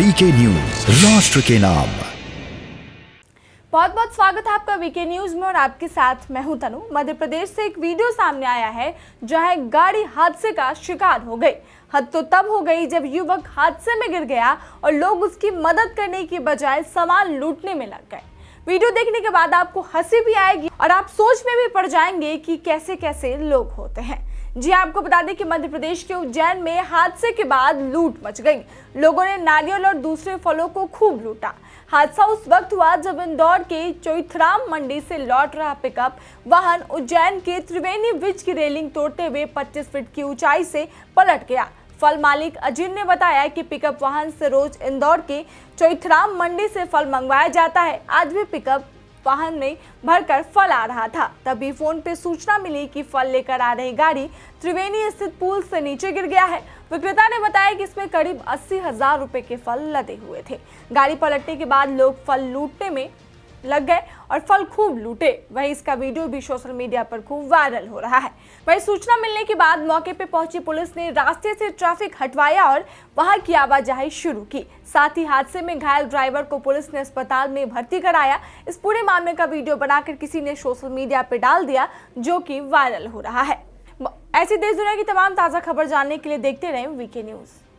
VK news राष्ट्र के नाम बहुत बहुत स्वागत है आपका वीके न्यूज में और आपके साथ मैं हूं तनु मध्य प्रदेश से एक वीडियो सामने आया है जहां एक गाड़ी हादसे का शिकार हो गई हद तो तब हो गई जब युवक हादसे में गिर गया और लोग उसकी मदद करने की बजाय सामान लूटने में लग गए वीडियो देखने के बाद आपको हंसी भी आएगी और आप सोच में भी पड़ जाएंगे कि कैसे कैसे लोग होते हैं जी हाँ, आपको बता दें कि मध्य प्रदेश के उज्जैन में हादसे के बाद लूट मच गई लोगों ने नारियल और दूसरे फलों को खूब लूटा हादसा उस वक्त हुआ जब इंदौर के चौथराम मंडी से लौट रहा पिकअप वाहन उज्जैन के त्रिवेणी ब्रिज की रेलिंग तोड़ते हुए 25 फीट की ऊंचाई से पलट गया फल मालिक अजीत ने बताया कि पिकअप वाहन से रोज इंदौर के चौथराम मंडी से फल मंगवाया जाता है आज भी पिकअप वाहन में भरकर फल आ रहा था तभी फोन पे सूचना मिली कि फल लेकर आ रही गाड़ी त्रिवेणी स्थित पुल से नीचे गिर गया है विक्रेता ने बताया कि इसमें करीब अस्सी हजार रुपए के फल लदे हुए थे गाड़ी पलटने के बाद लोग फल लूटने में लग गए और फल खूब लूटे वहीं इसका वीडियो भी सोशल मीडिया पर खूब वायरल हो रहा है वहीं सूचना मिलने के बाद मौके पर पहुंची पुलिस ने रास्ते से ट्रैफिक हटवाया और वहां की आवाजाही शुरू की साथ ही हादसे में घायल ड्राइवर को पुलिस ने अस्पताल में भर्ती कराया इस पूरे मामले का वीडियो बनाकर किसी ने सोशल मीडिया पर डाल दिया जो कि वायरल हो रहा है ऐसी देश दुनिया की तमाम ताज़ा खबर जानने के लिए देखते रहें वीके न्यूज़